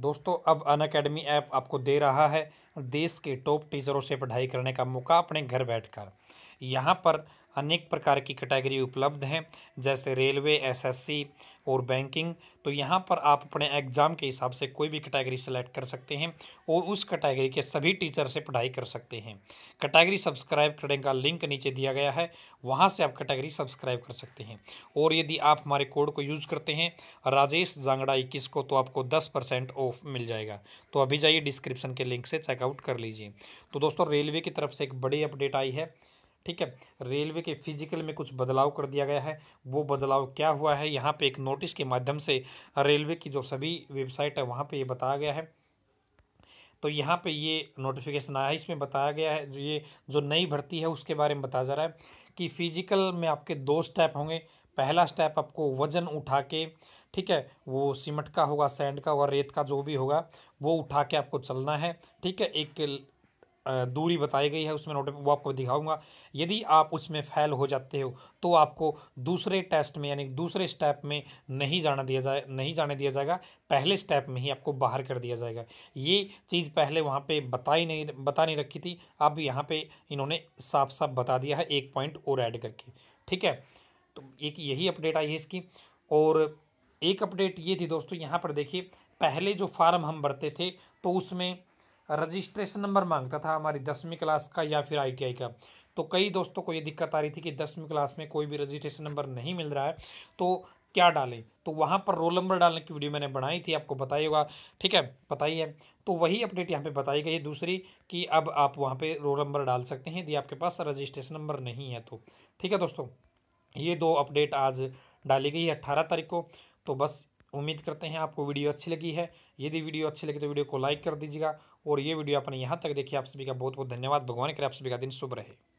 दोस्तों अब अन academy app आपको दे रहा है देश के टॉप टीचरों से पढ़ाई करने का मौका अपने घर बैठकर यहाँ पर अनेक प्रकार की कैटेगरी उपलब्ध हैं जैसे रेलवे एसएससी और बैंकिंग तो यहाँ पर आप अपने एग्ज़ाम के हिसाब से कोई भी कैटेगरी सेलेक्ट कर सकते हैं और उस कैटेगरी के सभी टीचर से पढ़ाई कर सकते हैं कैटेगरी सब्सक्राइब करने का लिंक नीचे दिया गया है वहाँ से आप कैटेगरी सब्सक्राइब कर सकते हैं और यदि आप हमारे कोड को यूज़ करते हैं राजेश जांगड़ा इक्कीस को तो आपको दस परसेंट ऑफ मिल जाएगा तो अभी जाइए डिस्क्रिप्शन के लिंक से चेकआउट कर लीजिए तो दोस्तों रेलवे की तरफ से एक बड़ी अपडेट आई है ठीक है रेलवे के फिजिकल में कुछ बदलाव कर दिया गया है वो बदलाव क्या हुआ है यहाँ पे एक नोटिस के माध्यम से रेलवे की जो सभी वेबसाइट है वहाँ पे ये बताया गया है तो यहाँ पे ये नोटिफिकेशन आया है इसमें बताया गया है जो ये जो नई भर्ती है उसके बारे में बताया जा रहा है कि फिजिकल में आपके दो स्टेप होंगे पहला स्टेप आपको वज़न उठा के ठीक है वो सीमट का होगा सैंड का होगा रेत का जो भी होगा वो उठा के आपको चलना है ठीक है एक दूरी बताई गई है उसमें नोट वो आपको दिखाऊंगा यदि आप उसमें फैल हो जाते हो तो आपको दूसरे टेस्ट में यानी दूसरे स्टेप में नहीं जाना दिया जाए नहीं जाने दिया जाएगा पहले स्टेप में ही आपको बाहर कर दिया जाएगा ये चीज़ पहले वहाँ पे बताई नहीं बता नहीं रखी थी अब यहाँ पे इन्होंने साफ साफ बता दिया है एक पॉइंट और ऐड करके ठीक है तो एक यही अपडेट आई है इसकी और एक अपडेट ये थी दोस्तों यहाँ पर देखिए पहले जो फार्म हम भरते थे तो उसमें रजिस्ट्रेशन नंबर मांगता था हमारी दसवीं क्लास का या फिर आईटीआई का तो कई दोस्तों को ये दिक्कत आ रही थी कि दसवीं क्लास में कोई भी रजिस्ट्रेशन नंबर नहीं मिल रहा है तो क्या डालें तो वहाँ पर रोल नंबर डालने की वीडियो मैंने बनाई थी आपको बताई होगा ठीक है बताई है तो वही अपडेट यहाँ पे बताई गई है दूसरी कि अब आप वहाँ पे रोल नंबर डाल सकते हैं यदि आपके पास रजिस्ट्रेशन नंबर नहीं है तो ठीक है दोस्तों ये दो अपडेट आज डाली गई है अट्ठारह तारीख को तो बस उम्मीद करते हैं आपको वीडियो अच्छी लगी है यदि वीडियो अच्छी लगी तो वीडियो को लाइक कर दीजिएगा और ये वीडियो अपने यहाँ तक देखिए आप सभी का बहुत बहुत धन्यवाद भगवान करें आप सभी का दिन शुभ रहे